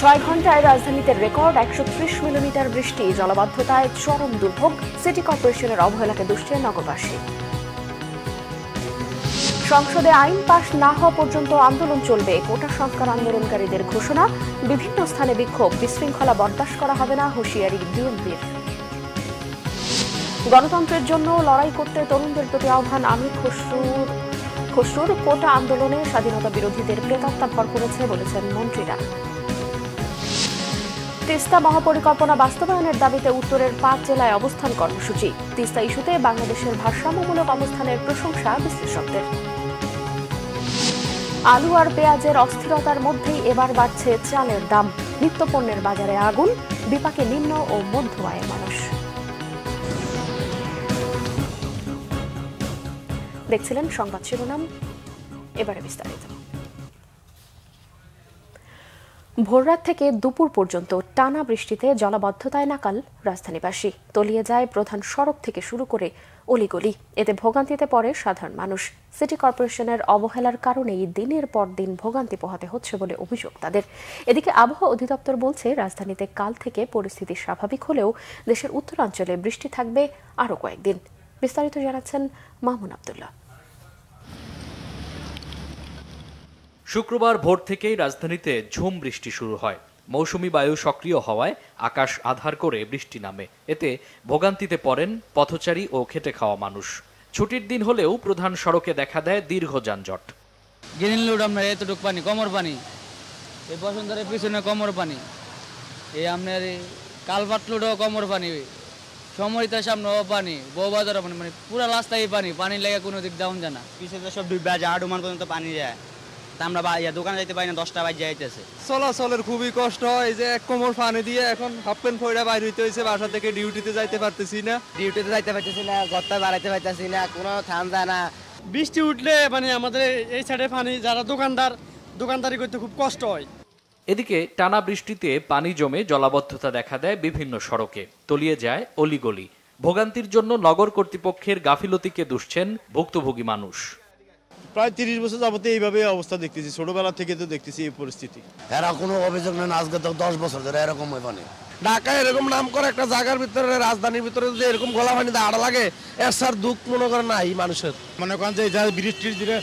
ছয় ঘন্টায় রাজধানীতে রেকর্ড একশো মিলিমিটার বৃষ্টি জলাবদ্ধতায় চরম দুর্ভোগ সিটি কর্পোরেশনের অবহেলাকে দুষ্টে নগরবাসী সংসদে আইন পাশ না হওয়া পর্যন্ত আন্দোলন চলবে কোটা সংস্কার আন্দোলনকারীদের ঘোষণা বিভিন্ন স্থানে বিক্ষোভ বিশৃঙ্খলা বরদাস করা হবে না হুঁশিয়ারি বিএনপির গণতন্ত্রের জন্য লড়াই করতে তরুণদের প্রতি আহ্বান আমির খসরুর খসরুর কোটা আন্দোলনে স্বাধীনতা বিরোধীদের প্রেতাত্মা ভর করেছে বলেছেন মন্ত্রীরা তিস্তা মহাপরিকল্পনা বাস্তবায়নের দাবিতে উত্তরের পাঁচ জেলায় অবস্থান কর্মসূচি তিস্তা ইস্যুতে বাংলাদেশের ভারসাম্যমূলক অবস্থানের প্রশংসা বিশ্লেষকদের আলু আর পেঁয়াজের অস্থিরতার মধ্যেই এবার বাড়ছে চালের দাম নিত্যপণ্যের বাজারে আগুন বিপাকে নিম্ন ও মধ্য আয়ের মানুষ দেখছিলেন সংবাদ শিরোনাম এবারে বিস্তারিত ভোররাত থেকে দুপুর পর্যন্ত টানা বৃষ্টিতে জলাবদ্ধতায় নাকাল রাজধানীবাসী তলিয়ে যায় প্রধান সড়ক থেকে শুরু করে অলিগলি এতে ভোগান্তিতে পড়ে সাধারণ মানুষ সিটি কর্পোরেশনের অবহেলার কারণেই দিনের পর দিন ভোগান্তি পোহাতে হচ্ছে বলে অভিযোগ তাদের এদিকে আবহাওয়া অধিদপ্তর বলছে রাজধানীতে কাল থেকে পরিস্থিতি স্বাভাবিক হলেও দেশের উত্তরাঞ্চলে বৃষ্টি থাকবে আরও কয়েকদিন বিস্তারিত জানাচ্ছেন মামুন আবদুল্লাহ শুক্রবার ভোর থেকেই রাজধানীতে ঝুম বৃষ্টি শুরু হয় মৌসুমি বায়ু সক্রিয় হওয়ায় আকাশ আধার করে বৃষ্টি নামে এতে ভোগান্তিতে পড়েন পথচারী ও খেটে খাওয়া মানুষ ছুটির দিন হলেও প্রধান সড়কে দেখা দেয় দীর্ঘ যানজট গ্রিন আপনার পানি কমর পানি এই বসন্তরের পিছনে কমর পানি এই আপনার কালভাট রোডও কমর পানি সমরিতা সামনে পানি বৌবাজারও পানি মানে পুরা রাস্তায় পানি পানি লেগে কোনো দিক দাউন জানা পিছনে সব ডুববে যায় আডুমান পর্যন্ত পানি যায় তা আমরা দোকানে যাইতে পারি না দশটা বাইর যাইতেছে চলাচলের খুবই কষ্ট হয় এই যে এক কোমর পানি দিয়ে এখন হাফ প্যান্ট ফয়রা বাইর হইতে হয়েছে বাসা থেকে ডিউটিতে যাইতে পারতেছি না ডিউটিতে যাইতে পারতেছি না গত্তা বাড়াইতে পারতেছি না কোনো ঠান্ডা না বৃষ্টি উঠলে মানে আমাদের এই সাইডে পানি যারা দোকানদার দোকানদারি করতে খুব কষ্ট হয় এদিকে টানা বৃষ্টিতে পানি জমে জলাবদ্ধতা দেখা দেয় বিভিন্ন সড়কে তলিয়ে যায় অলিগলি ভোগান্তির জন্য নগর কর্তৃপক্ষের গাফিলতিকে দুষছেন ভুক্তভোগী মানুষ প্রায় তিরিশ বছর যাবতে এইভাবে অবস্থা দেখতেছি ছোটবেলা থেকে তো দেখতেছি এই পরিস্থিতি এরা কোনো অভিযোগ নেই আজকে তো দশ বছর ধরে এরকম মানে ঢাকা এরকম নাম করে একটা জায়গার ভিতরে রাজধানীর ভিতরে যদি এরকম গোলা পানি দাঁড়া লাগে এর স্যার দুঃখ মনে করে নাই মানুষের মনে করেন যে যা বৃষ্টির দিনে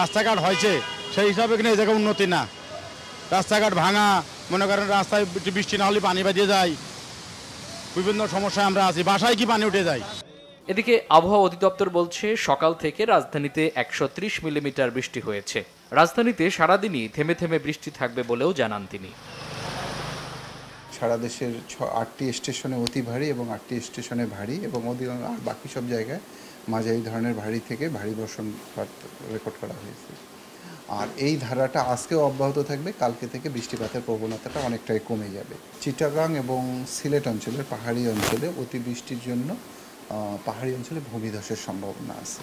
রাস্তাঘাট হয়েছে সেই হিসাবে কিন্তু এই জায়গায় উন্নতি না রাস্তাঘাট ভাঙা মনে করেন রাস্তায় বৃষ্টি না হলে পানি বাজিয়ে যায় বিভিন্ন সমস্যায় আমরা আছি বাসায় কি পানি উঠে যায় এদিকে আবহাওয়া অধিদপ্তর বলছে সকাল থেকে রাজধানীতে একশো মিলিমিটার বৃষ্টি হয়েছে রাজধানীতে সারাদিনই থেমে থেমে বৃষ্টি থাকবে বলেও জানান তিনি সারা দেশের ছ আটটি স্টেশনে অতি ভারী এবং আটটি স্টেশনে ভারী এবং আর বাকি সব জায়গায় মাঝারি ধরনের ভারী থেকে ভারী বর্ষণ রেকর্ড করা হয়েছে আর এই ধারাটা আজকেও অব্যাহত থাকবে কালকে থেকে বৃষ্টিপাতের প্রবণতাটা অনেকটাই কমে যাবে চিটাগাং এবং সিলেট অঞ্চলের পাহাড়ি অঞ্চলে অতিবৃষ্টির জন্য পাহাড়ি অঞ্চলে ভূমিধসের সম্ভাবনা আছে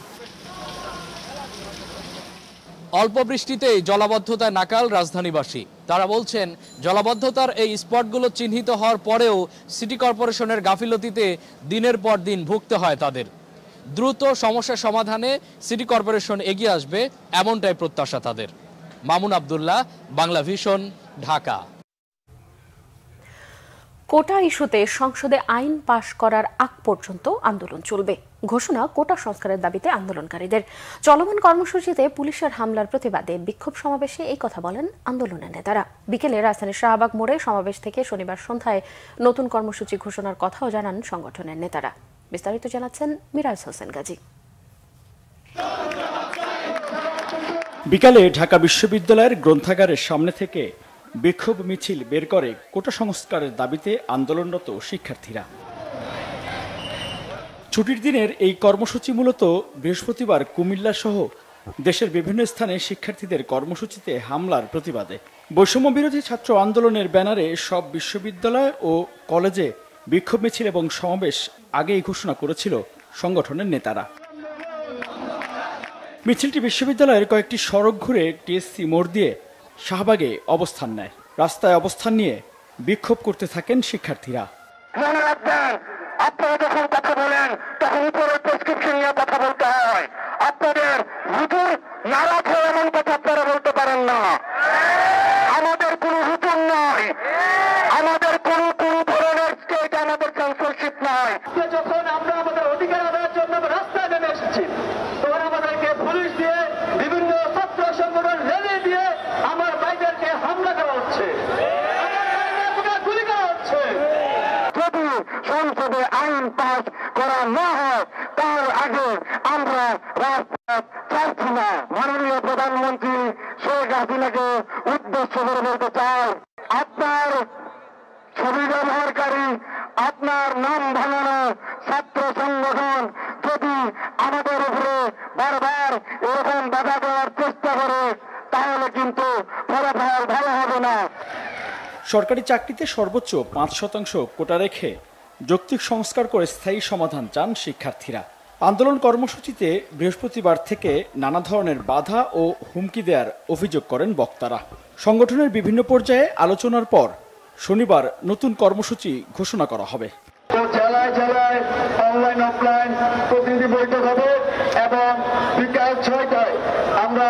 অল্প বৃষ্টিতে জলাবদ্ধতায় নাকাল রাজধানীবাসী তারা বলছেন জলাবদ্ধতার এই স্পটগুলো চিহ্নিত হওয়ার পরেও সিটি কর্পোরেশনের গাফিলতিতে দিনের পর দিন ভুগতে হয় তাদের দ্রুত সমস্যা সমাধানে সিটি কর্পোরেশন এগিয়ে আসবে এমনটাই প্রত্যাশা তাদের মামুন আবদুল্লাহ বাংলা ভিশন ঢাকা কোটা ইস্যুতে সংসদে আইন পাশ করার আগ পর্যন্ত আন্দোলন চলবে ঘোষণা কোটা সংস্কারের দাবিতে আন্দোলনকারীদের চলমান কর্মসূচিতে পুলিশের হামলার প্রতিবাদে বিক্ষোভ সমাবেশে এই কথা বলেন আন্দোলনের নেতারা বিকেলে রাজধানীর শাহবাগ মোড়ে সমাবেশ থেকে শনিবার সন্ধ্যায় নতুন কর্মসূচি ঘোষণার কথাও জানান সংগঠনের নেতারা বিস্তারিত জানাচ্ছেন মিরাজ হোসেন গাজী বিকালে ঢাকা বিশ্ববিদ্যালয়ের গ্রন্থাগারের সামনে থেকে বিক্ষোভ মিছিল বের করে কোটা সংস্কারের দাবিতে আন্দোলনরত শিক্ষার্থীরা ছুটির দিনের এই কর্মসূচি মূলত বৃহস্পতিবার কুমিল্লা সহ দেশের বিভিন্ন স্থানে শিক্ষার্থীদের কর্মসূচিতে হামলার প্রতিবাদে বৈষম্য বিরোধী ছাত্র আন্দোলনের ব্যানারে সব বিশ্ববিদ্যালয় ও কলেজে বিক্ষোভ মিছিল এবং সমাবেশ আগেই ঘোষণা করেছিল সংগঠনের নেতারা মিছিলটি বিশ্ববিদ্যালয়ের কয়েকটি সড়ক ঘুরে টিএসসি মোড় দিয়ে শাহবাগে অবস্থান নেয় রাস্তায় অবস্থান নিয়ে বিক্ষোভ করতে থাকেন শিক্ষার্থীরা হ্যাঁ, আপনারা যখন কথা বলেন তখন নিয়ে কথা আপনাদের কথা বলতে পারেন না কোনো হুতুর নয় পাস করা না হয় তার আগে আমরা রাস্তা চাইছি না মাননীয় প্রধানমন্ত্রী শেখ হাসিনাকে উদ্দেশ্য করে বলতে চাই আপনার ছবি ব্যবহারকারী আপনার নাম ভাঙানো ছাত্র সংগঠন যদি আমাদের উপরে বারবার এরকম বাধা দেওয়ার চেষ্টা করে তাহলে কিন্তু ফলাফল ভালো হবে না সরকারি চাকরিতে সর্বোচ্চ পাঁচ শতাংশ কোটা রেখে যৌক্তিক সংস্কার করে স্থায়ী সমাধান চান শিক্ষার্থীরা আন্দোলন কর্মসূচিতে বৃহস্পতিবার থেকে নানা ধরনের বাধা ও হুমকি দেওয়ার অভিযোগ করেন বক্তারা সংগঠনের বিভিন্ন পর্যায়ে আলোচনার পর শনিবার নতুন কর্মসূচি ঘোষণা করা হবে জেলায় জেলায় অনলাইন অফলাইন প্রতিনিধি বৈঠক হবে এবং ছয়টায় আমরা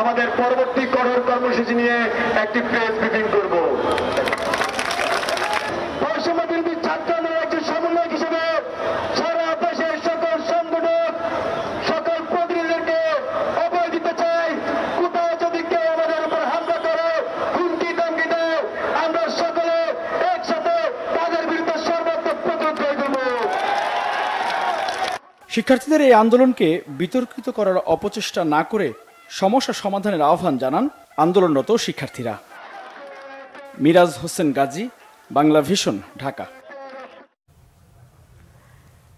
আমাদের পরবর্তী কর্মসূচি নিয়ে একটি প্রেস ছাত্র শিক্ষার্থীদের এই আন্দোলনকে বিতর্কিত করার অপচেষ্টা না করে সমস্যা সমাধানের আহ্বান জানান আন্দোলনরত শিক্ষার্থীরা মিরাজ হোসেন গাজী বাংলা ভিশন ঢাকা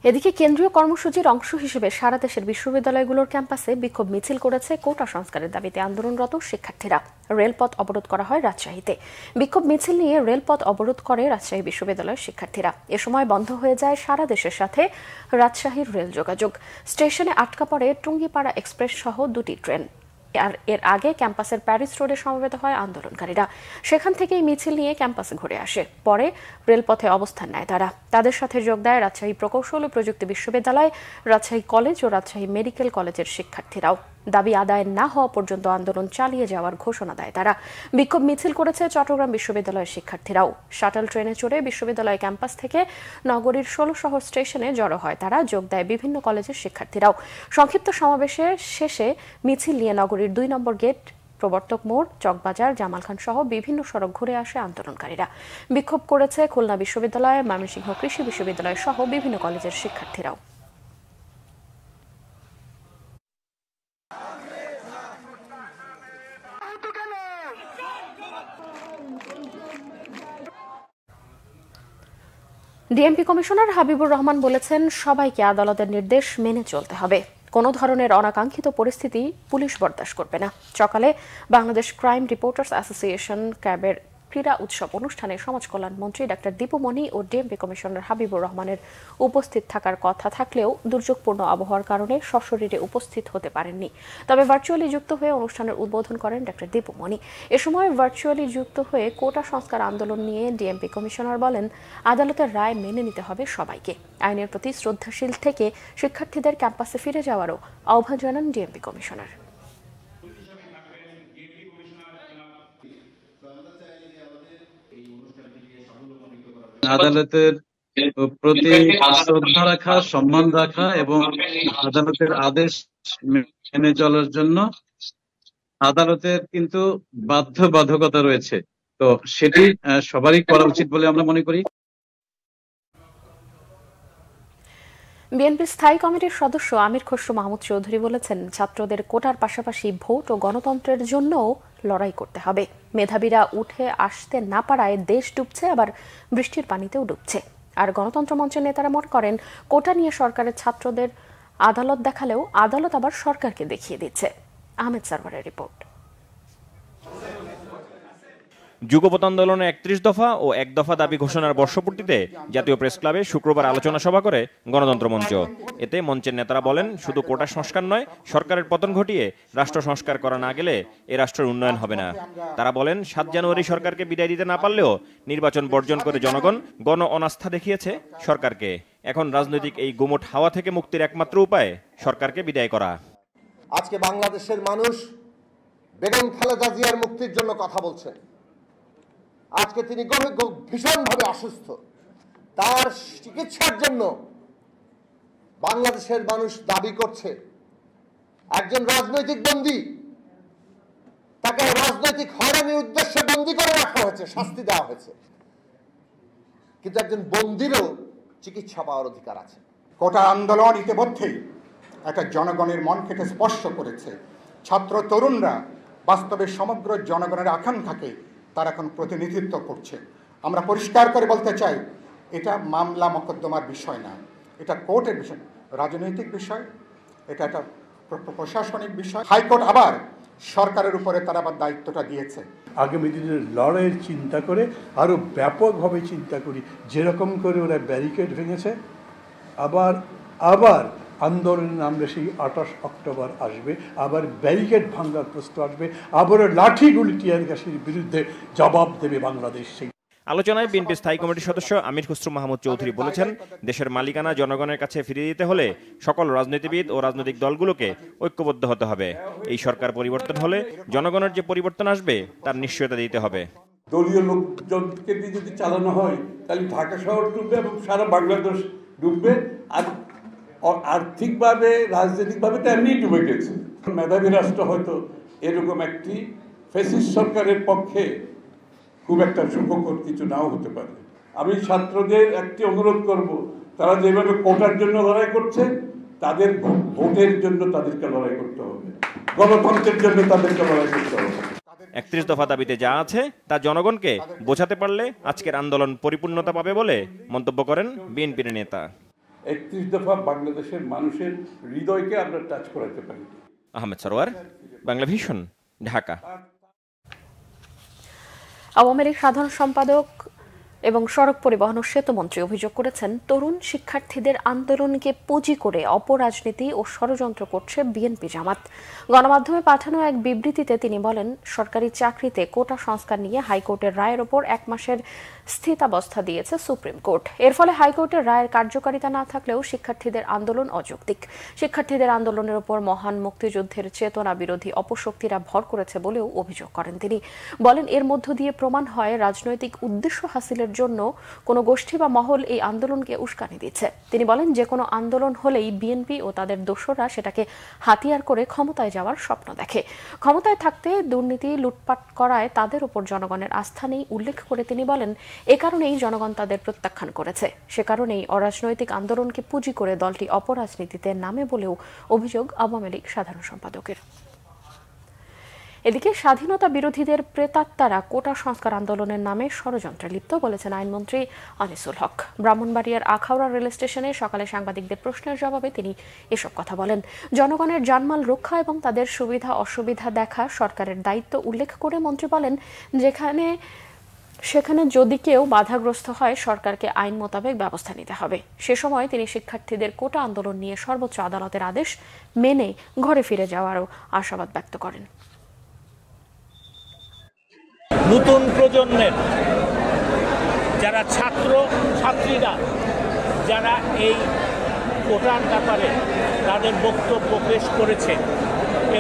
এদিকে কেন্দ্রীয় কর্মসূচির অংশ হিসেবে সারা দেশের বিশ্ববিদ্যালয়গুলোর ক্যাম্পাসে বিক্ষোভ মিছিল করেছে কোটা সংস্কারের দাবিতে আন্দোলনরত শিক্ষার্থীরা রেলপথ অবরোধ করা হয় রাজশাহীতে বিক্ষোভ মিছিল নিয়ে রেলপথ অবরোধ করে রাজশাহী বিশ্ববিদ্যালয়ের শিক্ষার্থীরা এ সময় বন্ধ হয়ে যায় সারা দেশের সাথে রাজশাহীর রেল যোগাযোগ স্টেশনে আটকা পড়ে টুঙ্গিপাড়া এক্সপ্রেস সহ দুটি ট্রেন এর আগে ক্যাম্পাসের প্যারিস রোডে সমবেত হয় আন্দোলনকারীরা সেখান থেকেই মিছিল নিয়ে ক্যাম্পাসে ঘুরে আসে পরে রেলপথে অবস্থান নেয় তারা তাদের সাথে যোগ দেয় রাজশাহী প্রকৌশল ও প্রযুক্তি বিশ্ববিদ্যালয় রাজশাহী কলেজ ও রাজশাহী মেডিকেল কলেজের শিক্ষার্থীরাও দাবি আদায় না হওয়া পর্যন্ত আন্দোলন চালিয়ে যাওয়ার ঘোষণা দেয় তারা বিক্ষোভ মিছিল করেছে চট্টগ্রাম বিশ্ববিদ্যালয়ের শিক্ষার্থীরাও শাটল ট্রেনে চড়ে বিশ্ববিদ্যালয় ক্যাম্পাস থেকে নগরীর ষোল শহর স্টেশনে জড়ো হয় তারা যোগ দেয় বিভিন্ন কলেজের শিক্ষার্থীরাও সংক্ষিপ্ত সমাবেশে শেষে মিছিল নিয়ে নগরীর দুই নম্বর গেট প্রবর্তক মোড় চকবাজার জামাল খান সহ বিভিন্ন সড়ক ঘুরে আসে আন্দোলনকারীরা বিক্ষোভ করেছে খুলনা বিশ্ববিদ্যালয় ময়মনসিংহ কৃষি বিশ্ববিদ্যালয় সহ বিভিন্ন কলেজের শিক্ষার্থীরাও ডিএমপি কমিশনার হাবিবুর রহমান বলেছেন সবাইকে আদালতের নির্দেশ মেনে চলতে হবে কোনো ধরনের অনাকাঙ্ক্ষিত পরিস্থিতি পুলিশ বরদাস্ত করবে না সকালে বাংলাদেশ ক্রাইম রিপোর্টার্স অ্যাসোসিয়েশন ক্যাবের ক্রীড়া উৎসব অনুষ্ঠানে সমাজ কল্যাণ মন্ত্রী ডাক্তার দীপুমণি ও ডিএমপি কমিশনার হাবিবুর রহমানের উপস্থিত থাকার কথা থাকলেও দুর্যোগপূর্ণ আবহাওয়ার কারণে সশরীরে উপস্থিত হতে পারেননি তবে ভার্চুয়ালি যুক্ত হয়ে অনুষ্ঠানের উদ্বোধন করেন ডাক্তার দীপুমণি এ সময় ভার্চুয়ালি যুক্ত হয়ে কোটা সংস্কার আন্দোলন নিয়ে ডিএমপি কমিশনার বলেন আদালতের রায় মেনে নিতে হবে সবাইকে আইনের প্রতি শ্রদ্ধাশীল থেকে শিক্ষার্থীদের ক্যাম্পাসে ফিরে যাওয়ারও আহ্বান জানান ডিএমপি কমিশনার আদালতের প্রতি শ্রদ্ধা রাখা সম্মান রাখা এবং আদালতের আদেশ মেনে চলার জন্য আদালতের কিন্তু বাধ্যবাধকতা রয়েছে তো সেটি সবারই করা উচিত বলে আমরা মনে করি বিএনপির স্থায়ী কমিটির সদস্য আমির খসরু মাহমুদ চৌধুরী বলেছেন ছাত্রদের কোটার পাশাপাশি ভোট ও গণতন্ত্রের জন্যও লড়াই করতে হবে মেধাবীরা উঠে আসতে না পারায় দেশ ডুবছে আবার বৃষ্টির পানিতেও ডুবছে আর গণতন্ত্র মঞ্চের নেতারা মনে করেন কোটা নিয়ে সরকারের ছাত্রদের আদালত দেখালেও আদালত আবার সরকারকে দেখিয়ে দিচ্ছে আহমেদ সার্ভারের রিপোর্ট যুগপথ আন্দোলনে একত্রিশ দফা ও এক দফা দাবি ঘোষণার বর্ষপূর্তিতে জাতীয় প্রেস ক্লাবে শুক্রবার আলোচনা সভা করে গণতন্ত্র মঞ্চ এতে মঞ্চের নেতারা বলেন শুধু কোটা সংস্কার নয় সরকারের পতন ঘটিয়ে রাষ্ট্র সংস্কার করা না গেলে এ রাষ্ট্রের উন্নয়ন হবে না তারা বলেন সাত জানুয়ারি সরকারকে বিদায় দিতে না পারলেও নির্বাচন বর্জন করে জনগণ গণ অনাস্থা দেখিয়েছে সরকারকে এখন রাজনৈতিক এই গুমট হাওয়া থেকে মুক্তির একমাত্র উপায় সরকারকে বিদায় করা আজকে বাংলাদেশের মানুষ বেগম খালেদা জিয়ার মুক্তির জন্য কথা বলছে আজকে তিনি ভীষণভাবে অসুস্থ তার চিকিৎসার জন্য বাংলাদেশের মানুষ দাবি করছে একজন রাজনৈতিক বন্দী তাকে রাজনৈতিক হয়রানির উদ্দেশ্যে বন্দি করে রাখা হয়েছে শাস্তি দেওয়া হয়েছে কিন্তু একজন বন্দিরও চিকিৎসা পাওয়ার অধিকার আছে কোটা আন্দোলন ইতিমধ্যেই একটা জনগণের মন কেটে স্পর্শ করেছে ছাত্র তরুণরা বাস্তবে সমগ্র জনগণের আকাঙ্ক্ষাকে তার এখন প্রতিনিধিত্ব করছে আমরা পরিষ্কার করে বলতে চাই এটা মামলা মকদ্দমার বিষয় না এটা কোর্টের বিষয় রাজনৈতিক বিষয় এটা একটা প্রশাসনিক বিষয় হাইকোর্ট আবার সরকারের উপরে তারা আবার দায়িত্বটা দিয়েছে আগামী দিনের লড়াইয়ের চিন্তা করে আরও ব্যাপকভাবে চিন্তা করি যেরকম করে ওরা ব্যারিকেড ভেঙেছে আবার আবার আন্দোলন নামলে সেই আঠাশ অক্টোবর আসবে আবার ব্যারিকেড ভাঙ্গার প্রস্তুত আসবে আবারও লাঠিগুলি টিয়ার গ্যাসের বিরুদ্ধে জবাব দেবে বাংলাদেশ সেই আলোচনায় বিএনপি স্থায়ী কমিটির সদস্য আমির খুসরু মাহমুদ চৌধুরী বলেছেন দেশের মালিকানা জনগণের কাছে ফিরিয়ে দিতে হলে সকল রাজনীতিবিদ ও রাজনৈতিক দলগুলোকে ঐক্যবদ্ধ হতে হবে এই সরকার পরিবর্তন হলে জনগণের যে পরিবর্তন আসবে তার নিশ্চয়তা দিতে হবে দলীয় লোকজনকে যদি চালানো হয় তাহলে ঢাকা শহর ডুববে এবং সারা বাংলাদেশ ডুববে আর আর্থিকভাবে রাজনৈতিকভাবে তো এমনি ডুবে গেছে মেধাবী রাষ্ট্র হয়তো এরকম একটি ফেসিস সরকারের পক্ষে খুব একটা সুখকর কিছু নাও হতে পারে আমি ছাত্রদের একটি অনুরোধ করব তারা যেভাবে কোটার জন্য লড়াই করছে তাদের ভোটের জন্য তাদেরকে লড়াই করতে হবে গণতন্ত্রের জন্য তাদেরকে লড়াই করতে হবে একত্রিশ দফা দাবিতে যা আছে তা জনগণকে বোঝাতে পারলে আজকের আন্দোলন পরিপূর্ণতা পাবে বলে মন্তব্য করেন বিএনপির নেতা একত্রিশ দফা বাংলাদেশের মানুষের হৃদয়কে আমরা টাচ করাতে পারি আহমেদ সরোয়ার বাংলা ভীষণ ঢাকা আওয়ামী লীগ সাধারণ সম্পাদক এবং সড়ক পরিবহন ও সেতুমন্ত্রী অভিযোগ করেছেন তরুণ শিক্ষার্থীদের আন্দোলনকে পুঁজি করে অপরাজনীতি ও ষড়যন্ত্র করছে বিএনপি জামাত গণমাধ্যমে পাঠানো এক বিবৃতিতে তিনি বলেন সরকারি চাকরিতে কোটা সংস্কার নিয়ে হাইকোর্টের রায়ের ওপর এক মাসের স্থিতাবস্থা দিয়েছে সুপ্রিম কোর্ট এর ফলে হাইকোর্টের রায়ের কার্যকারিতা না থাকলেও শিক্ষার্থীদের আন্দোলন অযৌক্তিক শিক্ষার্থীদের আন্দোলনের উপর মহান মুক্তিযুদ্ধের চেতনা বিরোধী অপশক্তিরা ভর করেছে বলেও অভিযোগ করেন তিনি বলেন এর মধ্য দিয়ে প্রমাণ হয় রাজনৈতিক উদ্দেশ্য হাসিলের জন্য কোনো গোষ্ঠী বা মহল এই আন্দোলনকে উস্কানি দিচ্ছে তিনি বলেন যে কোনো আন্দোলন হলেই বিএনপি ও তাদের দোষরা সেটাকে হাতিয়ার করে ক্ষমতায় যাওয়ার স্বপ্ন দেখে ক্ষমতায় থাকতে দুর্নীতি লুটপাট করায় তাদের উপর জনগণের আস্থা নেই উল্লেখ করে তিনি বলেন এ কারণেই জনগণ তাদের প্রত্যাখ্যান করেছে সে কারণেই অরাজনৈতিক আন্দোলনকে পুঁজি করে দলটি অপরাজনীতিতে নামে বলেও অভিযোগ আওয়ামী লীগ সাধারণ সম্পাদকের এদিকে স্বাধীনতা বিরোধীদের প্রেতাত্মারা কোটা সংস্কার আন্দোলনের নামে ষড়যন্ত্রে লিপ্ত বলেছেন আইনমন্ত্রী আনিসুল হক ব্রাহ্মণবাড়িয়ার আখাউড়া রেল স্টেশনে সকালে সাংবাদিকদের প্রশ্নের জবাবে তিনি এসব কথা বলেন জনগণের জানমাল রক্ষা এবং তাদের সুবিধা অসুবিধা দেখা সরকারের দায়িত্ব উল্লেখ করে মন্ত্রী বলেন যেখানে সেখানে যদি কেউ বাধাগ্রস্ত হয় সরকারকে আইন মোতাবেক ব্যবস্থা নিতে হবে সে সময় তিনি শিক্ষার্থীদের কোটা আন্দোলন নিয়ে সর্বোচ্চ আদালতের আদেশ মেনে ঘরে ফিরে যাওয়ারও আশাবাদ ব্যক্ত করেন নতুন প্রজন্মের যারা ছাত্র ছাত্রীরা যারা এই কোটার ব্যাপারে তাদের বক্তব্য পেশ করেছে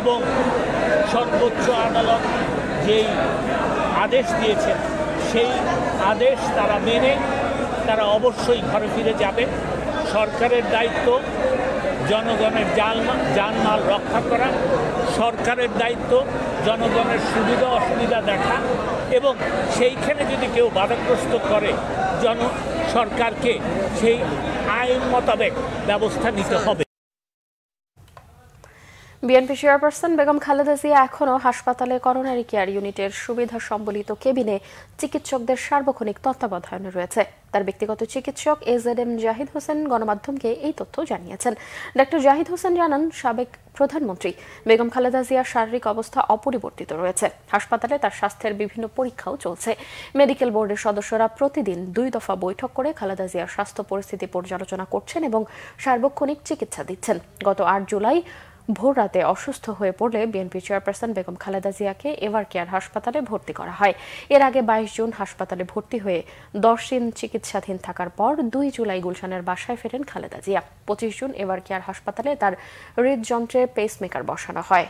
এবং সর্বোচ্চ আদালত যেই আদেশ দিয়েছেন সেই আদেশ তারা মেনে তারা অবশ্যই ঘরে ফিরে যাবে সরকারের দায়িত্ব জনগণের জালমা জানমাল রক্ষা করা সরকারের দায়িত্ব জনগণের সুবিধা অসুবিধা দেখা এবং সেইখানে যদি কেউ বাধাগ্রস্ত করে জন সরকারকে সেই আইন মোতাবেক ব্যবস্থা নিতে হবে বিএনপি চেয়ারপারসন বেগম খালেদা জিয়া এখনও হাসপাতালে করোনারি কেয়ার ইউনিটের সুবিধা সম্বলিত কেবিনে চিকিৎসকদের সার্বক্ষণিক তত্ত্বাবধানে রয়েছে তার ব্যক্তিগত চিকিৎসক এজেড এম জাহিদ হোসেন গণমাধ্যমকে এই তথ্য জানিয়েছেন ডাক্তার জাহিদ হোসেন জানান সাবেক প্রধানমন্ত্রী বেগম খালেদা জিয়ার শারীরিক অবস্থা অপরিবর্তিত রয়েছে হাসপাতালে তার স্বাস্থ্যের বিভিন্ন পরীক্ষাও চলছে মেডিকেল বোর্ডের সদস্যরা প্রতিদিন দুই দফা বৈঠক করে খালেদা জিয়ার স্বাস্থ্য পরিস্থিতি পর্যালোচনা করছেন এবং সার্বক্ষণিক চিকিৎসা দিচ্ছেন গত আট জুলাই ভোর রাতে অসুস্থ হয়ে পড়লে বিএনপি চেয়ারপারসন বেগম খালেদা জিয়াকে এভার কেয়ার হাসপাতালে ভর্তি করা হয় এর আগে বাইশ জুন হাসপাতালে ভর্তি হয়ে দশ দিন চিকিৎসাধীন থাকার পর দুই জুলাই গুলশানের বাসায় ফেরেন খালেদা জিয়া পঁচিশ জুন এভার কেয়ার হাসপাতালে তার হৃদযন্ত্রে পেসমেকার বসানো হয়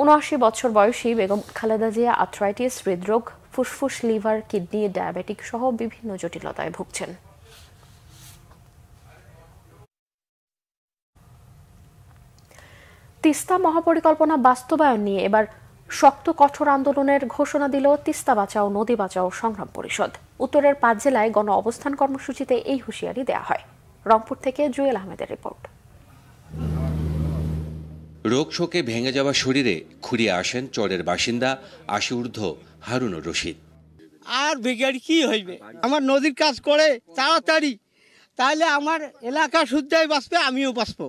উনআশি বছর বয়সী বেগম খালেদা জিয়া আর্থ্রাইটিস হৃদরোগ ফুসফুস লিভার কিডনি ডায়াবেটিক সহ বিভিন্ন জটিলতায় ভুগছেন তিস্তা মহাপরিকল্পনা বাস্তবায়ন নিয়ে এবার শক্ত কঠোর আন্দোলনের ঘোষণা দিল তিস্তা বাঁচাও নদী বাঁচাও সংগ্রাম পরিষদ উত্তরের পাঁচ জেলায় গণ অবস্থান কর্মসূচিতে এই হুঁশিয়ারি দেয়া হয় রংপুর থেকে জুয়েল আহমেদের রিপোর্ট রোগ শোকে ভেঙে যাওয়া শরীরে খুঁড়িয়ে আসেন চরের বাসিন্দা আশি ঊর্ধ্ব হারুন রশিদ আর বিজ্ঞান কি হইবে আমার নদীর কাজ করে তাড়াতাড়ি তাহলে আমার এলাকা শুদ্ধায় বাঁচবে আমিও বাঁচবো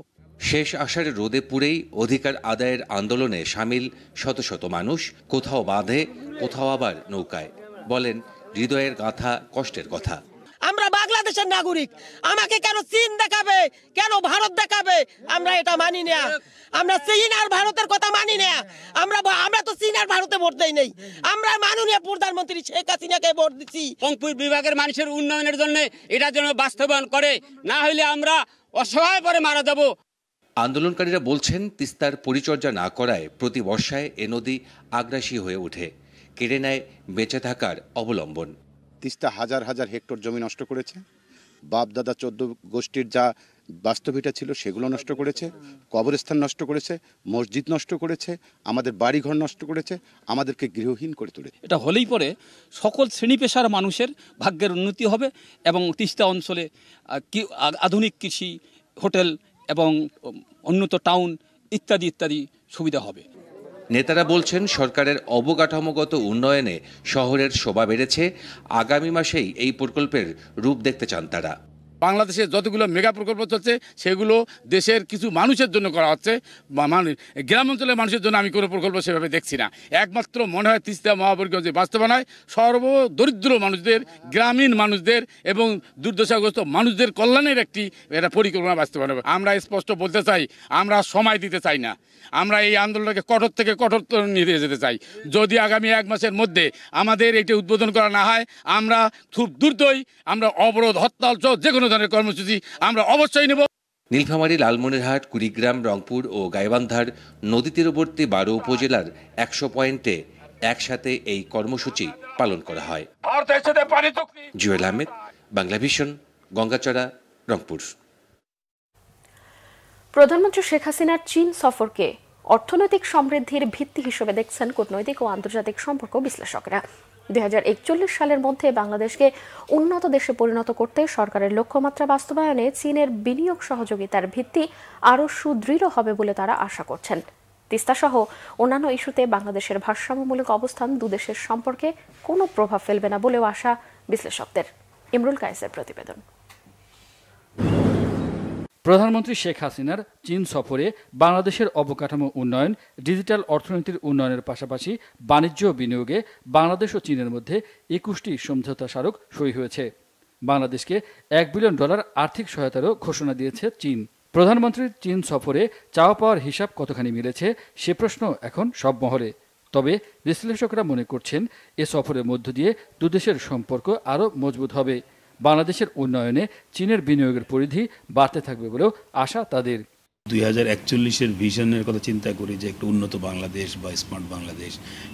শেষ আষাঢ়ে রোদে পুড়েই অধিকার আদায়ের আন্দোলনে সামিল শত শত মানুষ কোথাও বাঁধে কোথাও আবার নৌকায় বলেন হৃদয়ের গাথা কষ্টের কথা আমরা বাংলাদেশের নাগরিক আমাকে কেন চীন দেখাবে কেন ভারত দেখাবে আমরা এটা মানি না আমরা চীন আর ভারতের কথা মানি না আমরা আমরা তো চীন আর ভারতে ভোট দেই নাই আমরা মাননীয় প্রধানমন্ত্রী শেখ হাসিনাকে ভোট দিচ্ছি রংপুর বিভাগের মানুষের উন্নয়নের জন্য এটা যেন বাস্তবায়ন করে না হলে আমরা অসহায় পরে মারা যাব আন্দোলনকারীরা বলছেন তিস্তার পরিচর্যা না করায় প্রতি বর্ষায় এ নদী আগ্রাসী হয়ে ওঠে কেড়ে নেয় বেঁচে থাকার অবলম্বন তিস্তা হাজার হাজার হেক্টর জমি নষ্ট করেছে বাপদাদা চোদ্দ গোষ্ঠীর যা বাস্তবিটা ছিল সেগুলো নষ্ট করেছে কবরস্থান নষ্ট করেছে মসজিদ নষ্ট করেছে আমাদের বাড়িঘর নষ্ট করেছে আমাদেরকে গৃহহীন করে তোলে এটা হলেই পরে সকল শ্রেণী পেশার মানুষের ভাগ্যের উন্নতি হবে এবং তিস্তা অঞ্চলে আধুনিক কৃষি হোটেল এবং অন্যত টাউন ইত্যাদি ইত্যাদি সুবিধা হবে নেতারা বলছেন সরকারের অবকাঠামোগত উন্নয়নে শহরের শোভা বেড়েছে আগামী মাসেই এই প্রকল্পের রূপ দেখতে চান তারা বাংলাদেশে যতগুলো মেগা প্রকল্প চলছে সেগুলো দেশের কিছু মানুষের জন্য করা হচ্ছে মানে গ্রাম অঞ্চলের মানুষের জন্য আমি কোনো প্রকল্প সেভাবে দেখছি না একমাত্র মনে হয় তিস্তা মহাপরিকল্পনা যে বাস্তবায়ন সর্বদরিদ্র মানুষদের গ্রামীণ মানুষদের এবং দুর্দশাগ্রস্ত মানুষদের কল্যাণের একটি এটা পরিকল্পনা বাস্তবায়ন হবে আমরা স্পষ্ট বলতে চাই আমরা সময় দিতে চাই না আমরা এই আন্দোলনকে কঠোর থেকে কঠোরতর নিয়ে যেতে চাই যদি আগামী এক মাসের মধ্যে আমাদের এটি উদ্বোধন করা না হয় আমরা খুব দ্রুতই আমরা অবরোধ হরতাল চ যে কোনো ধরনের কর্মসূচি আমরা অবশ্যই নেব নীলফামারী লালমনিরহাট কুড়িগ্রাম রংপুর ও গাইবান্ধার নদী তীরবর্তী বারো উপজেলার একশো পয়েন্টে একসাথে এই কর্মসূচি পালন করা হয় জুয়েল আহমেদ বাংলা গঙ্গাচড়া রংপুর প্রধানমন্ত্রী শেখ হাসিনার চীন সফরকে অর্থনৈতিক সমৃদ্ধির ভিত্তি হিসেবে দেখছেন কূটনৈতিক ও আন্তর্জাতিক সম্পর্ক বিশ্লেষকরা দুই সালের মধ্যে বাংলাদেশকে উন্নত দেশে পরিণত করতে সরকারের লক্ষ্যমাত্রা বাস্তবায়নে চীনের বিনিয়োগ সহযোগিতার ভিত্তি আরও সুদৃঢ় হবে বলে তারা আশা করছেন তিস্তাসহ অন্যান্য ইস্যুতে বাংলাদেশের ভারসাম্যমূলক অবস্থান দুদেশের সম্পর্কে কোনো প্রভাব ফেলবে না বলেও আশা বিশ্লেষকদের ইমরুল কায়েসের প্রতিবেদন প্রধানমন্ত্রী শেখ হাসিনার চীন সফরে বাংলাদেশের অবকাঠামো উন্নয়ন ডিজিটাল অর্থনীতির উন্নয়নের পাশাপাশি বাণিজ্য বিনিয়োগে বাংলাদেশ ও চীনের মধ্যে একুশটি সমঝোতা স্মারক সই হয়েছে বাংলাদেশকে এক বিলিয়ন ডলার আর্থিক সহায়তারও ঘোষণা দিয়েছে চীন প্রধানমন্ত্রীর চীন সফরে চাওয়া পাওয়ার হিসাব কতখানি মিলেছে সে প্রশ্ন এখন সব মহলে তবে বিশ্লেষকরা মনে করছেন এ সফরের মধ্য দিয়ে দুদেশের সম্পর্ক আরও মজবুত হবে বাংলাদেশের উন্নয়নে চীনের বিনিয়োগের পরিধি বাড়তে থাকবে বলেও আশা তাদের দুই হাজার একচল্লিশের ভিশনের কথা চিন্তা করি যে একটু উন্নত বাংলাদেশ বা স্মার্ট বাংলাদেশ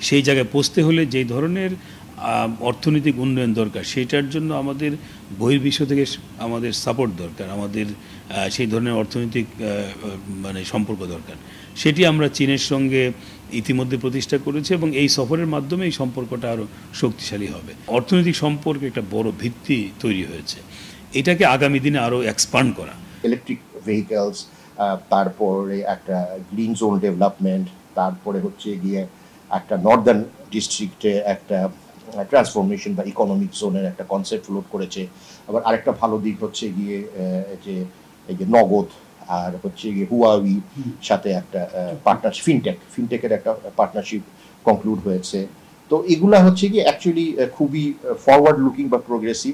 সেই জায়গায় পৌঁছতে হলে যে ধরনের অর্থনৈতিক উন্নয়ন দরকার সেটার জন্য আমাদের বহির্বিশ্ব থেকে আমাদের সাপোর্ট দরকার আমাদের সেই ধরনের অর্থনৈতিক মানে সম্পর্ক দরকার সেটি আমরা চীনের সঙ্গে ইতিমধ্যে প্রতিষ্ঠা করেছে এবং এই সফরের মাধ্যমে এই সম্পর্কটা আরও শক্তিশালী হবে অর্থনৈতিক সম্পর্কে একটা বড় ভিত্তি তৈরি হয়েছে এটাকে আগামী দিনে আরও এক্সপান্ড করা ইলেকট্রিক ভেহিকেলস তারপরে একটা গ্রিন জোন ডেভেলপমেন্ট তারপরে হচ্ছে গিয়ে একটা নর্দার্ন ডিস্ট্রিক্টে একটা ট্রান্সফরমেশন বা ইকোনমিক জোনের একটা কনসেপ্ট ফ্লোট করেছে আবার আরেকটা ভালো দিক হচ্ছে গিয়ে যে এই যে নগদ আর হচ্ছে গিয়ে হুয়াউই সাথে একটা পার্টনারশিপ ফিনটেক ফিনটেকের একটা পার্টনারশিপ কনক্লুড হয়েছে তো এগুলা হচ্ছে কি অ্যাকচুয়ালি খুবই ফরওয়ার্ড লুকিং বা প্রোগ্রেসিভ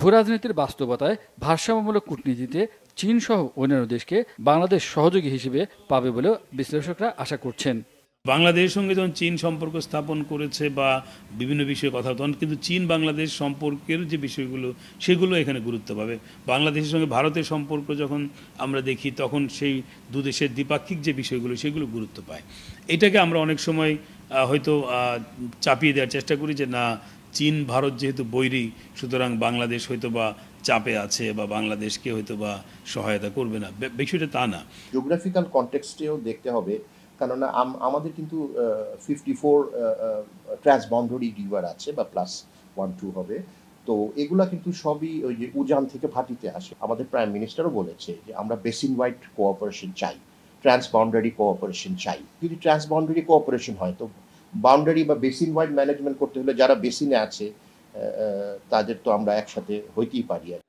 ভূরাজনীতির বাস্তবতায় ভারসাম্যমূলক কূটনীতিতে চীন সহ অন্যান্য দেশকে বাংলাদেশ সহযোগী হিসেবে পাবে বলেও বিশ্লেষকরা আশা করছেন বাংলাদেশের সঙ্গে যখন চীন সম্পর্ক স্থাপন করেছে বা বিভিন্ন বিষয়ে কথা তখন কিন্তু চীন বাংলাদেশ সম্পর্কের যে বিষয়গুলো সেগুলো এখানে গুরুত্ব পাবে বাংলাদেশের সঙ্গে ভারতের সম্পর্ক যখন আমরা দেখি তখন সেই দু দেশের দ্বিপাক্ষিক যে বিষয়গুলো সেগুলো গুরুত্ব পায় এটাকে আমরা অনেক সময় হয়তো চাপিয়ে দেওয়ার চেষ্টা করি যে না চীন ভারত যেহেতু বৈরী সুতরাং বাংলাদেশ হয়তো বা চাপে আছে বা বাংলাদেশকে হয়তো বা সহায়তা করবে না বিষয়টা তা না জিওগ্রাফিক্যাল কন্টেক্সটেও দেখতে হবে কেননা আমাদের কিন্তু ফিফটি ফোর ট্রান্সবাউন্ডারি রিভার আছে বা প্লাস ওয়ান টু হবে তো এগুলা কিন্তু সবই ওই যে উজান থেকে ভাটিতে আসে আমাদের প্রাইম মিনিস্টারও বলেছে যে আমরা বেসিন ওয়াইড কোঅপারেশন চাই ট্রান্সবাউন্ডারি কোঅপারেশন চাই যদি ট্রান্সবাউন্ডারি কোঅপারেশন হয় তো বাউন্ডারি বা বেসিন ওয়াইড ম্যানেজমেন্ট করতে হলে যারা বেসিনে আছে তাদের তো আমরা একসাথে হইতেই পারি আর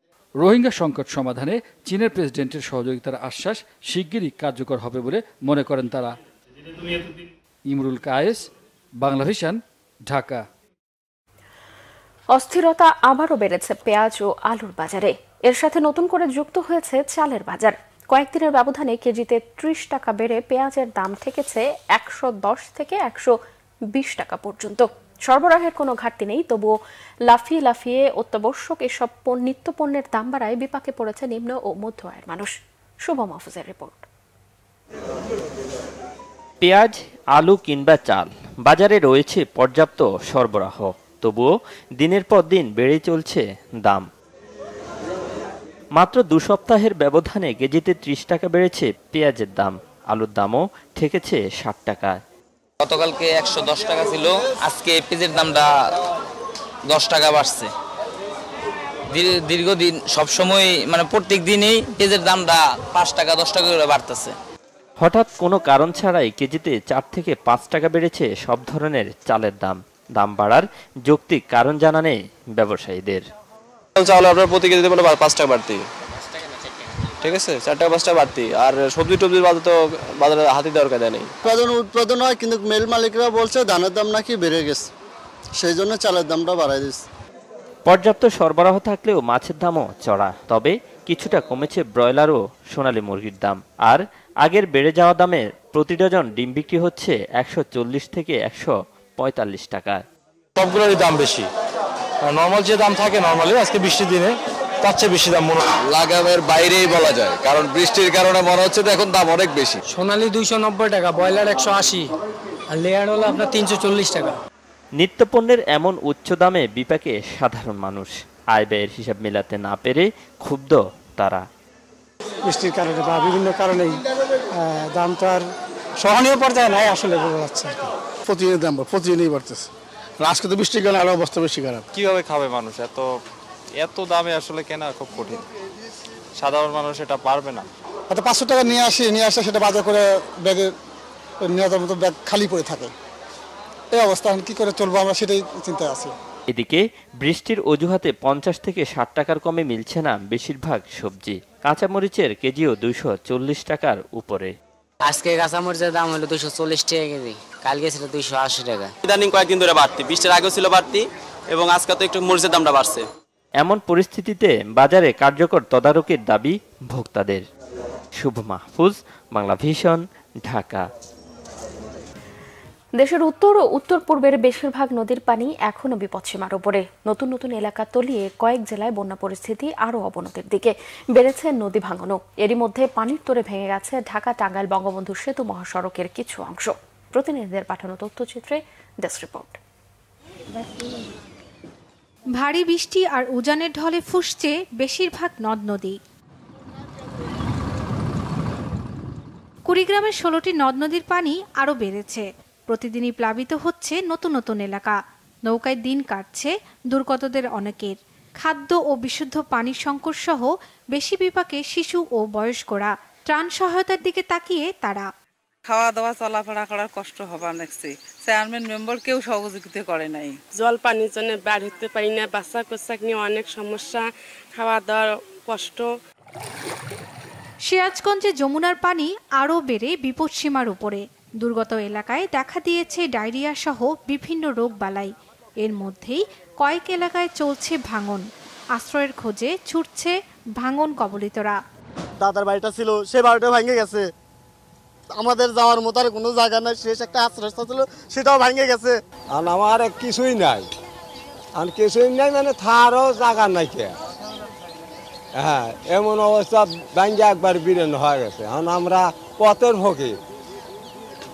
রোহিঙ্গা সংকট সমাধানে চীনের প্রেসিডেন্টের সহযোগিতার আশ্বাস শিগগিরই কার্যকর হবে বলে মনে করেন তারা ইমরুল কায়েস বাংলাভিশন ঢাকা অস্থিরতা আবারও বেড়েছে পেঁয়াজ ও আলুর বাজারে এর সাথে নতুন করে যুক্ত হয়েছে চালের বাজার কয়েকদিনের ব্যবধানে কেজিতে ত্রিশ টাকা বেড়ে পেঁয়াজের দাম ঠেকেছে একশো দশ থেকে একশো বিশ টাকা পর্যন্ত সরবরাহের কোনো ঘাটতি নেই তবুও লাফিয়ে লাফিয়ে অত্যাবশ্যক এসব নিত্য পণ্যের দাম বাড়ায় বিপাকে পড়েছে নিম্ন ও মধ্য আয়ের মানুষ শুভ মাহফুজের রিপোর্ট পেঁয়াজ আলু কিংবা চাল বাজারে রয়েছে পর্যাপ্ত সরবরাহ তবুও দিনের পর দিন বেড়ে চলছে দাম মাত্র দু সপ্তাহের ব্যবধানে কেজিতে ত্রিশ টাকা বেড়েছে পেঁয়াজের দাম আলুর দামও ঠেকেছে ষাট টাকা গতকালকে একশো দশ টাকা ছিল আজকে পেঁয়াজের দামটা দশ টাকা বাড়ছে দীর্ঘদিন সবসময় মানে প্রত্যেক দিনেই পেঁয়াজের দামটা পাঁচ টাকা দশ টাকা করে বাড়তেছে হঠাৎ কোনো কারণ ছাড়াই কেজিতে চার থেকে পাঁচ টাকা বেড়েছে সব ধরনের চালের দাম দাম বাড়ার যৌক্তিক কারণ জানা নেই ব্যবসায়ীদের চাল আপনার প্রতি কেজিতে বলে মানে পাঁচ টাকা বাড়তি ঠিক আছে চার টাকা পাঁচ টাকা বাড়তি আর সবজি টবজির বাজার তো বাজারে হাতে দরকার দেয় নেই উৎপাদন উৎপাদন হয় কিন্তু মেল মালিকরা বলছে দানের দাম নাকি বেড়ে গেছে সেই জন্য চালের দামটা বাড়াই দিচ্ছে পর্যাপ্ত সরবরাহ থাকলেও মাছের দামও চড়া তবে কিছুটা কমেছে ব্রয়লার ও সোনালি মুরগির দাম আর আগের বেড়ে যাওয়া দামে প্রতি ডজন ডিম বিক্রি হচ্ছে একশো চল্লিশ থেকে একশো পঁয়তাল্লিশ টাকা সবগুলোরই দাম বেশি নর্মাল যে দাম থাকে নর্মালি আজকে বৃষ্টির দিনে তার চেয়ে বেশি দাম মনে লাগামের বাইরেই বলা যায় কারণ বৃষ্টির কারণে মনে হচ্ছে এখন দাম অনেক বেশি সোনালি দুইশো নব্বই টাকা ব্রয়লার একশো আশি আর লেয়ার হলো আপনার তিনশো চল্লিশ টাকা নিত্যপণ্যের এমন উচ্চ দামে বিপাকে সাধারণ মানুষ আয় ব্যয়ের হিসাব মেলাতে না পেরে ক্ষুব্ধ তারা বৃষ্টির কারণে বা বিভিন্ন কারণেই দাম তো আর সহনীয় পর্যায়ে নাই আসলে বলা যাচ্ছে প্রতিদিনের দাম প্রতিদিনই বাড়তেছে আজকে তো বৃষ্টির কারণে আরও অবস্থা বেশি খারাপ কীভাবে খাবে মানুষ এত এত দামে আসলে কেনা খুব কঠিন সাধারণ মানুষ এটা পারবে না হয়তো পাঁচশো টাকা নিয়ে আসি নিয়ে আসে সেটা বাজার করে ব্যাগে নিয়ে যাওয়ার মতো ব্যাগ খালি পড়ে থাকে এই অবস্থা এখন কী করে চলবো আমরা সেটাই চিন্তায় আছি এদিকে বৃষ্টির অজুহাতে পঞ্চাশ থেকে ষাট টাকার কমে মিলছে না বেশিরভাগ সবজি কাঁচামরিচের কেজিও দুইশো চল্লিশ টাকার উপরে আজকে কাঁচামরিচের দাম হলো দুশো চল্লিশ টাকা কেজি কালকে ছিল দুইশো আশি টাকা ইদানিং কয়েকদিন ধরে বাড়তি বৃষ্টির আগেও ছিল বাড়তি এবং আজকে তো একটু মরিচের দামটা বাড়ছে এমন পরিস্থিতিতে বাজারে কার্যকর তদারকির দাবি ভোক্তাদের শুভ মাহফুজ বাংলা ভিশন ঢাকা দেশের উত্তর ও উত্তর পূর্বের বেশিরভাগ নদীর পানি এখনও বিপদসীমার উপরে নতুন নতুন এলাকা তলিয়ে কয়েক জেলায় বন্যা পরিস্থিতি আরও অবনতির দিকে বেড়েছে নদী ভাঙনও এরই মধ্যে পানির তোরে ভেঙে গেছে ঢাকা টাঙ্গাইল বঙ্গবন্ধু সেতু মহাসড়কের কিছু অংশ প্রতিনিধিদের পাঠানো তথ্যচিত্রে ডেস্ক রিপোর্ট ভারী বৃষ্টি আর উজানের ঢলে ফুসছে বেশিরভাগ নদ নদী কুড়িগ্রামের ষোলোটি নদ নদীর পানি আরও বেড়েছে প্রতিদিনই প্লাবিত হচ্ছে নতুন নতুন এলাকা নৌকায় দিন কাটছে দুর্গতদের অনেকের খাদ্য ও বিশুদ্ধ পানি সংকট সহ বেশি বিপাকে শিশু ও বয়স্করা ত্রাণ সহায়তার দিকে তাকিয়ে তারা খাওয়া দাওয়া চলাফেরা করার কষ্ট হবার দেখছি চেয়ারম্যান মেম্বার কেউ সহযোগিতা করে নাই জল পানির জন্য বের হতে পারি না বাচ্চা কোচ্চাক নিয়ে অনেক সমস্যা খাওয়া দাওয়ার কষ্ট সিরাজগঞ্জে যমুনার পানি আরও বেড়ে বিপদসীমার উপরে দুর্গত এলাকায় দেখা দিয়েছে ডায়রিয়া সহ বিভিন্ন রোগ বালাই এর মধ্যেই কয়েক এলাকায় চলছে ভাঙন আশ্রয়ের খোঁজে ছুটছে ভাঙন কবলিতরা দাদার বাড়িটা ছিল সে বাড়িটা ভেঙে গেছে আমাদের যাওয়ার মতো আর কোনো জায়গা নাই শেষ একটা আশ্রয়স্থল ছিল সেটাও ভেঙে গেছে আর আমার কিছুই নাই আর কিছুই নাই মানে থারও জায়গা নাই কে হ্যাঁ এমন অবস্থা ভেঙে একবার বিরেন হয়ে গেছে এখন আমরা পথের ফকির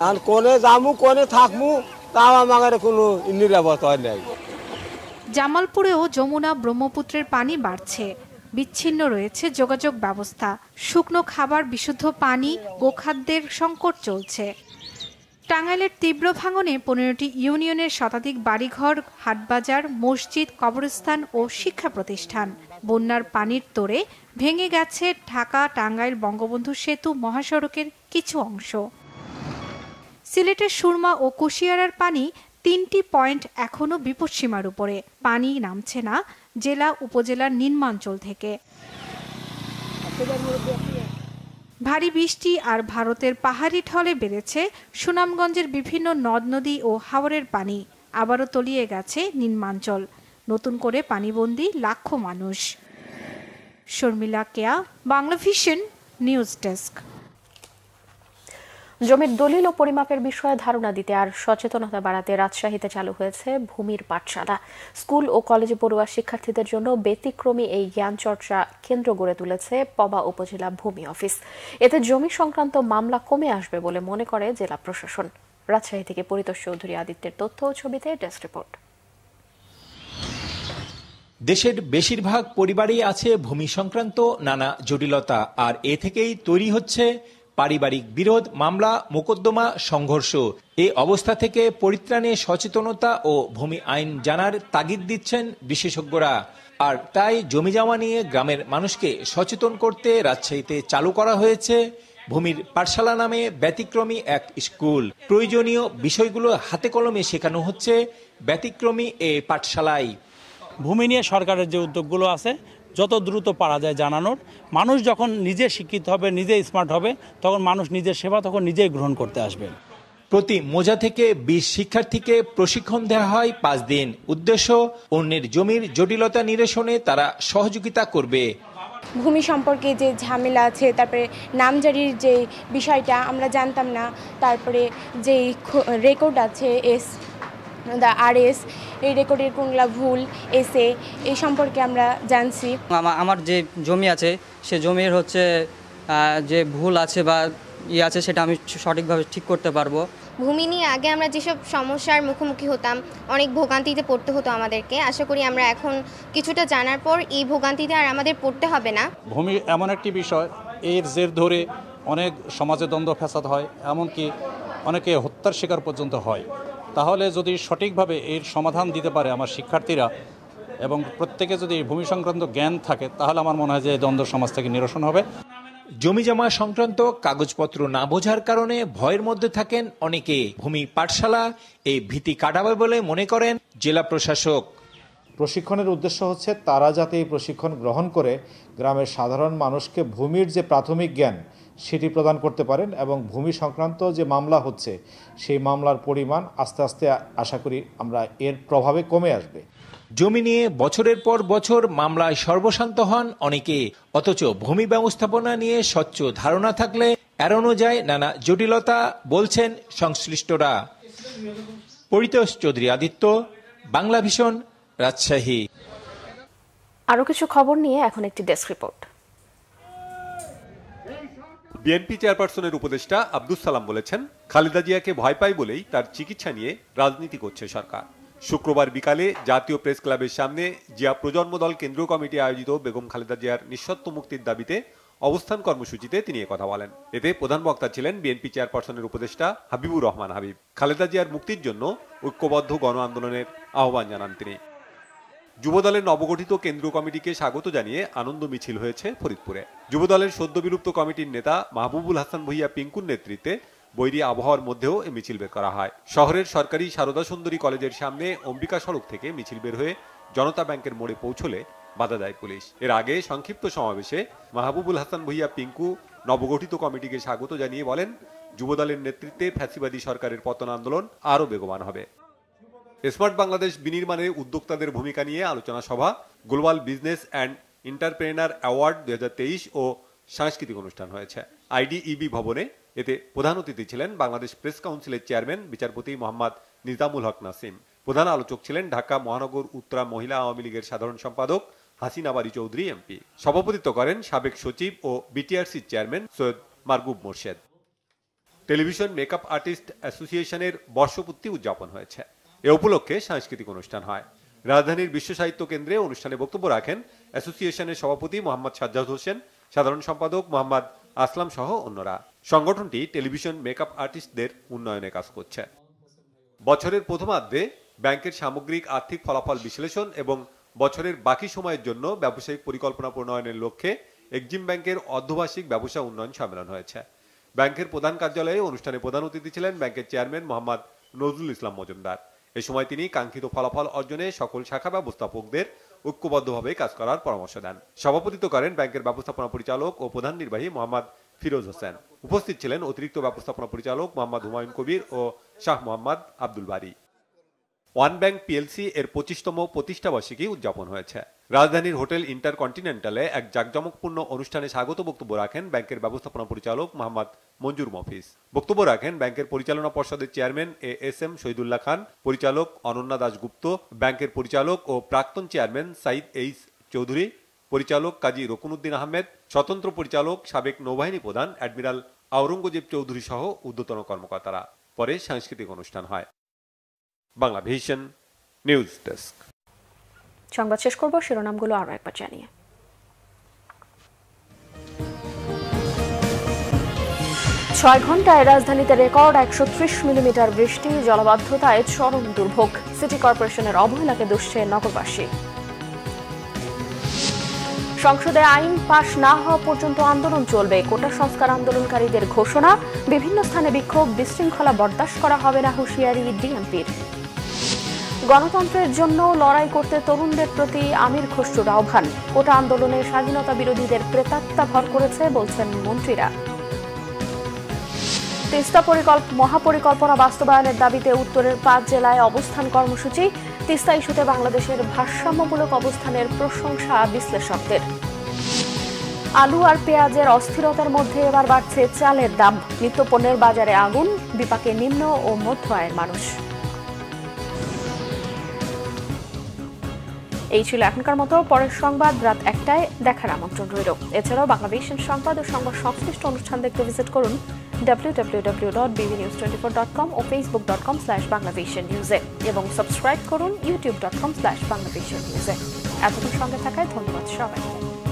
আর কোনে যামু কোনে থাকমু আমার কোনো নিরাপত্তা নেই জামালপুরেও যমুনা ব্রহ্মপুত্রের পানি বাড়ছে বিচ্ছিন্ন রয়েছে যোগাযোগ ব্যবস্থা শুকনো খাবার বিশুদ্ধ পানি গোখাদ্যের সংকট চলছে টাঙ্গাইলের তীব্র ভাঙনে পনেরোটি ইউনিয়নের শতাধিক বাড়িঘর হাটবাজার মসজিদ কবরস্থান ও শিক্ষা প্রতিষ্ঠান বন্যার পানির তোড়ে ভেঙে গেছে ঢাকা টাঙ্গাইল বঙ্গবন্ধু সেতু মহাসড়কের কিছু অংশ সিলেটের সুরমা ও কুশিয়ারার পানি তিনটি পয়েন্ট এখনও বিপদসীমার উপরে পানি নামছে না জেলা উপজেলার নিম্নাঞ্চল থেকে ভারী বৃষ্টি আর ভারতের পাহাড়ি ঢলে বেড়েছে সুনামগঞ্জের বিভিন্ন নদ নদী ও হাওরের পানি আবারও তলিয়ে গেছে নিম্নাঞ্চল নতুন করে পানিবন্দি লাখো মানুষ Sharmila Keya Bangla Vision news desk জমির দলিল ও পরিমাপের বিষয়ে ধারণা দিতে আর সচেতনতা বাড়াতে রাজশাহীতে চালু হয়েছে ভূমির পাঠশালা স্কুল ও কলেজে পড়ুয়া শিক্ষার্থীদের জন্য ব্যতিক্রমী এই জ্ঞান চর্চা কেন্দ্র গড়ে তুলেছে পবা উপজেলা ভূমি অফিস এতে জমি সংক্রান্ত মামলা কমে আসবে বলে মনে করে জেলা প্রশাসন রাজশাহী থেকে পরিতোষ চৌধুরী আদিত্যের তথ্য ও ছবিতে ডেস্ক রিপোর্ট দেশের বেশিরভাগ পরিবারই আছে ভূমি সংক্রান্ত নানা জটিলতা আর এ থেকেই তৈরি হচ্ছে পারিবারিক বিরোধ মামলা মোকদ্দমা সংঘর্ষ এ অবস্থা থেকে পরিত্রাণে সচেতনতা ও ভূমি আইন জানার তাগিদ দিচ্ছেন বিশেষজ্ঞরা আর তাই জমি জমা নিয়ে গ্রামের মানুষকে সচেতন করতে রাজশাহীতে চালু করা হয়েছে ভূমির পাঠশালা নামে ব্যতিক্রমী এক স্কুল প্রয়োজনীয় বিষয়গুলো হাতে কলমে শেখানো হচ্ছে ব্যতিক্রমী এ পাঠশালায় ভূমি নিয়ে সরকারের যে উদ্যোগগুলো আছে যত দ্রুত পারা যায় জানানোর মানুষ যখন নিজে শিক্ষিত হবে নিজে স্মার্ট হবে তখন মানুষ নিজের সেবা তখন নিজেই গ্রহণ করতে আসবে প্রতি মোজা থেকে বিশ শিক্ষার্থীকে প্রশিক্ষণ দেওয়া হয় পাঁচ দিন উদ্দেশ্য অন্যের জমির জটিলতা নিরসনে তারা সহযোগিতা করবে ভূমি সম্পর্কে যে ঝামেলা আছে তারপরে নামজারির যে বিষয়টা আমরা জানতাম না তারপরে যেই রেকর্ড আছে এস দ্য আরএস এই রেকর্ডের কোনগুলা ভুল এসে এই সম্পর্কে আমরা জানছি আমার যে জমি আছে সে জমির হচ্ছে যে ভুল আছে বা ইয়ে আছে সেটা আমি সঠিকভাবে ঠিক করতে পারবো ভূমি নিয়ে আগে আমরা যেসব সমস্যার মুখোমুখি হতাম অনেক ভোগান্তিতে পড়তে হতো আমাদেরকে আশা করি আমরা এখন কিছুটা জানার পর এই ভোগান্তিতে আর আমাদের পড়তে হবে না ভূমি এমন একটি বিষয় এর জের ধরে অনেক সমাজে দ্বন্দ্ব ফ্যাসাদ হয় এমনকি অনেকে হত্যার শিকার পর্যন্ত হয় তাহলে যদি সঠিকভাবে এর সমাধান দিতে পারে আমার শিক্ষার্থীরা এবং প্রত্যেকে যদি ভূমি সংক্রান্ত জ্ঞান থাকে তাহলে আমার মনে হয় যে দ্বন্দ্ব সমাজ থেকে নিরসন হবে জমি জমা সংক্রান্ত কাগজপত্র না বোঝার কারণে ভয়ের মধ্যে থাকেন অনেকে ভূমি পাঠশালা এই ভীতি কাটাবে বলে মনে করেন জেলা প্রশাসক প্রশিক্ষণের উদ্দেশ্য হচ্ছে তারা যাতে এই প্রশিক্ষণ গ্রহণ করে গ্রামের সাধারণ মানুষকে ভূমির যে প্রাথমিক জ্ঞান সেটি প্রদান করতে পারেন এবং ভূমি সংক্রান্ত যে মামলা হচ্ছে সেই মামলার পরিমাণ আস্তে আস্তে আশা করি আমরা এর প্রভাবে কমে আসবে জমি নিয়ে বছরের পর বছর মামলায় সর্বশান্ত হন অনেকে অথচ ভূমি ব্যবস্থাপনা নিয়ে স্বচ্ছ ধারণা থাকলে এড়ানো যায় নানা জটিলতা বলছেন সংশ্লিষ্টরা পরিতোষ চৌধুরী আদিত্য বাংলা ভীষণ রাজশাহী আরও কিছু খবর নিয়ে এখন একটি ডেস্ক রিপোর্ট বিএনপি চেয়ারপারসনের উপদেষ্টা আব্দুস সালাম বলেছেন খালেদা জিয়াকে ভয় পায় বলেই তার চিকিৎসা নিয়ে রাজনীতি করছে সরকার শুক্রবার বিকালে জাতীয় প্রেস ক্লাবের সামনে জিয়া প্রজন্ম দল কেন্দ্রীয় কমিটি আয়োজিত বেগম খালেদা জিয়ার নিঃশর্ত মুক্তির দাবিতে অবস্থান কর্মসূচিতে তিনি কথা বলেন এতে প্রধান বক্তা ছিলেন বিএনপি চেয়ারপারসনের উপদেষ্টা হাবিবুর রহমান হাবিব খালেদা জিয়ার মুক্তির জন্য ঐক্যবদ্ধ গণ আন্দোলনের আহ্বান জানান তিনি যুবদলের নবগঠিত কেন্দ্রীয় কমিটিকে স্বাগত জানিয়ে আনন্দ মিছিল হয়েছে ফরিদপুরে যুবদলের সদ্য বিলুপ্ত কমিটির নেতা মাহবুবুল হাসান ভুইয়া পিঙ্কুর নেতৃত্বে বৈরী আবহাওয়ার মধ্যেও এই মিছিল বের করা হয় শহরের সরকারি সারদা সুন্দরী কলেজের সামনে অম্বিকা সড়ক থেকে মিছিল বের হয়ে জনতা ব্যাংকের মোড়ে পৌঁছলে বাধা দেয় পুলিশ এর আগে সংক্ষিপ্ত সমাবেশে মাহবুবুল হাসান ভুইয়া পিঙ্কু নবগঠিত কমিটিকে স্বাগত জানিয়ে বলেন যুবদলের নেতৃত্বে ফ্যাসিবাদী সরকারের পতন আন্দোলন আরও বেগবান হবে স্মার্ট বাংলাদেশ বিনির্মাণে উদ্যোক্তাদের ভূমিকা নিয়ে আলোচনা সভা global business and entrepreneur award দু ও সাংস্কৃতিক অনুষ্ঠান হয়েছে আইডিইবি ভবনে এতে প্রধান অতিথি ছিলেন বাংলাদেশ প্রেস কাউন্সিলের চেয়ারম্যান বিচারপতি মোহাম্মদ নিজামুল হক নাসিম প্রধান আলোচক ছিলেন ঢাকা মহানগর উত্তরা মহিলা আওয়ামী লীগের সাধারণ সম্পাদক হাসিনা বাড়ি চৌধুরী এমপি সভাপতিত্ব করেন সাবেক সচিব ও বিটিআরসির chairman Syed Marghub Murshed television makeup artist অ্যাসোসিয়েশনের বর্ষপূর্তি উদযাপন হয়েছে এ উপলক্ষে সাংস্কৃতিক অনুষ্ঠান হয় রাজধানীর বিশ্ব সাহিত্য কেন্দ্রে অনুষ্ঠানে বক্তব্য রাখেন অ্যাসোসিয়েশনের সভাপতি মোহাম্মদ সাজ্জাদ হোসেন সাধারণ সম্পাদক মোহাম্মদ আসলাম সহ অন্যরা সংগঠনটি টেলিভিশন মেকআপ আর্টিস্টদের উন্নয়নে কাজ করছে বছরের প্রথমার্ধে ব্যাংকের সামগ্রিক আর্থিক ফলাফল বিশ্লেষণ এবং বছরের বাকি সময়ের জন্য ব্যবসায়িক পরিকল্পনা প্রণয়নের লক্ষ্যে এক্সিম ব্যাংকের অর্ধবার্ষিক ব্যবসা উন্নয়ন সম্মেলন হয়েছে ব্যাংকের প্রধান কার্যালয়ে অনুষ্ঠানে প্রধান অতিথি ছিলেন ব্যাংকের চেয়ারম্যান মোহাম্মদ নজরুল ইসলাম মজুমদার এ সময় তিনি কাঙ্ক্ষিত ফলাফল অর্জনে সকল শাখা ব্যবস্থাপকদের ঐক্যবদ্ধভাবে কাজ করার পরামর্শ দেন সভাপতিত্ব করেন ব্যাংকের ব্যবস্থাপনা পরিচালক ও প্রধান নির্বাহী মোহাম্মদ ফিরোজ হোসেন উপস্থিত ছিলেন অতিরিক্ত ব্যবস্থাপনা পরিচালক মোহাম্মদ হুমায়ুন কবির ও Shah Mohammad Abdul Bari one bank PLC এর পঁচিশতম প্রতিষ্ঠাবার্ষিকী উদযাপন হয়েছে রাজধানীর হোটেল ইন্টারকন্টিনেন্টালে এক জাঁকজমকপূর্ণ অনুষ্ঠানে স্বাগত বক্তব্য রাখেন ব্যাংকের ব্যবস্থাপনা পরিচালক মোহাম্মদ মঞ্জুর মফিস বক্তব্য রাখেন ব্যাংকের পরিচালনা পর্ষদের chairman A S M Shahidullah Khan পরিচালক অনন্যা দাশগুপ্ত ব্যাংকের পরিচালক ও প্রাক্তন চেয়ারম্যান সাইদ এইস চৌধুরী পরিচালক কাজী রকুনউদ্দিন আহমেদ স্বতন্ত্র পরিচালক সাবেক নৌবাহিনী প্রধান অ্যাডমিরাল আওরঙ্গজেব চৌধুরী সহ উদ্যতন কর্মকর্তারা পরে সাংস্কৃতিক অনুষ্ঠান হয় বাংলা ভিশন নিউজ ডেস্ক সংবাদ শেষ করব শিরোনামগুলো আরও একবার জানিয়ে ছয় ঘন্টায় রাজধানীতে রেকর্ড একশো মিলিমিটার বৃষ্টি জলবদ্ধতায় চরম দুর্ভোগ সিটি কর্পোরেশনের অবহেলাকে দুষছে নগরবাসী সংসদে আইন পাশ না হওয়া পর্যন্ত আন্দোলন চলবে কোটা সংস্কার আন্দোলনকারীদের ঘোষণা বিভিন্ন স্থানে বিক্ষোভ বিশৃঙ্খলা বরদাস্ত করা হবে না হুঁশিয়ারি ডিএমপির গণতন্ত্রের জন্য লড়াই করতে তরুণদের প্রতি আমির খসরুর আহ্বান কোটা আন্দোলনে স্বাধীনতা বিরোধীদের প্রেতাত্মা ভর করেছে বলছেন মন্ত্রীরা তিস্তা পরিকল্প মহাপরিকল্পনা বাস্তবায়নের দাবিতে উত্তরের পাঁচ জেলায় অবস্থান কর্মসূচি তিস্তা ইস্যুতে বাংলাদেশের ভারসাম্যমূলক অবস্থানের প্রশংসা বিশ্লেষকদের আলু আর পেঁয়াজের অস্থিরতার মধ্যে এবার বাড়ছে চালের দাম নিত্যপণ্যের বাজারে আগুন বিপাকে নিম্ন ও মধ্য আয়ের মানুষ এই ছিল এখনকার মতো পরের সংবাদ রাত একটায় দেখার আমন্ত্রণ রইল এছাড়াও বাংলাদেশ সংবাদ ও সংবাদ সংশ্লিষ্ট অনুষ্ঠান দেখতে ভিজিট করুন www.bbnews24.com ও facebook.com slash বাংলাদেশ নিউজে এবং সাবস্ক্রাইব করুন youtube.com slash bangladesian নিউজে এতদিন সঙ্গে থাকায় ধন্যবাদ সবাইকে